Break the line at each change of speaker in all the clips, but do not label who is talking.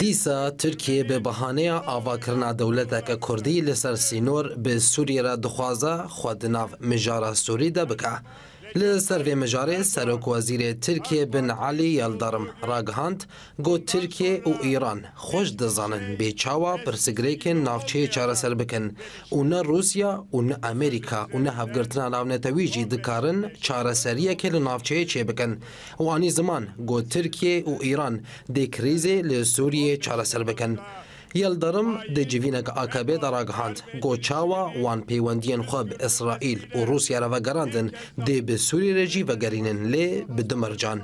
دیسا ترکیه به بهانه آواکرنا دولتک کردی لسر سینور به سوریه را دخوازه خود ناف مجارا سوری ده بکه لسروی مجاره سرک وزیر ترکیه بن علی یلدارم راگهاند گو ترکیه و ایران خوش دزانن بیچاوا پرسگریکن نافچه چاره سر بکن و نه روسیا و نه امریکا و نه هفگرتنا لاونتویجی دکارن چاره سریه که لنافچه چه بکن و آنی زمان گو ترکیه و ایران دی کریزه لسوریه چاره سر بکن یلدرم دجیوینک آکابه در آگهاند گوچاوا وان پیوندین خواب اسرائیل و روسیا را وگراندن دی به سوری رجی وگرینن لی بدمرجان.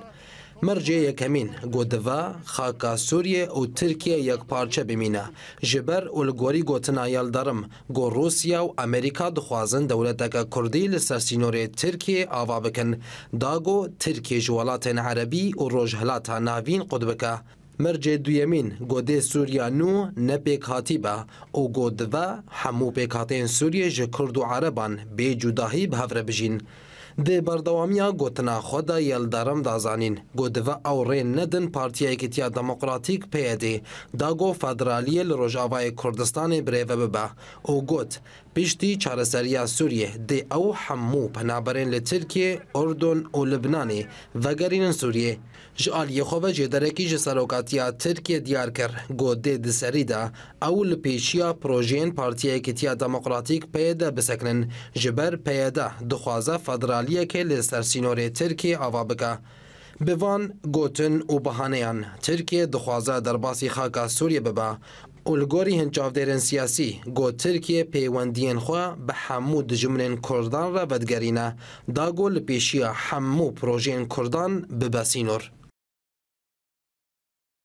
مرجع یکمین گودوا خاکا سوریه او ترکیه یک پارچه بمینه جبر اولگوری گوتنا یلدرم گو روسیا و امریکا دخوازن دولتک کردی لسر سینور ترکیه آوا بکن داگو ترکیه جوالات عربی و روجهلات ناوین قدبکه مرجê duyemîn godê Sûriya nû ne pêk hatî be û godive hemû pêkhatên Sûriyê ji Kurd û Ereban bê cudahî bi hev re bijîn. دی بەردەوامیە گوتناخۆدا یەلدەرم دازانین گودوە ئەو ڕێن نەدن پارتیایەکتیا دموکراتیک پێدی داگۆ فەدرالیە لە ڕۆژاوای کوردستانی برێڤە ببە ئەو گوت پشتی چارەسەریا سووریە دێ ئەو هەموو پەنابەرێن لە ترکێ ئۆردۆن و لبنانێ ڤگەرینن سووریە ji aliyê xwe ve jêderekî ji serokatiya Tirkiye diyar kir godê di serî de ew li pêşiya projeyên Partiyekîtiya Demokratîk peyê de bisekinin ji ber peyê de dixwaze federalî سالیەکێ لە سەر سینۆرێ ترکی ئاوا بکە. بڤان گوتن و بەهانەیان ترکیە دخوازە دەرباسی خاکە سووریە ببە و li gorî hin çavdêrên siyasî got Tirkiye peywendiyên xwe bi hemû dijimrên Kurdan re vedgerîne, dago li pêşiya hemû projeyên Kurdan bibesînor.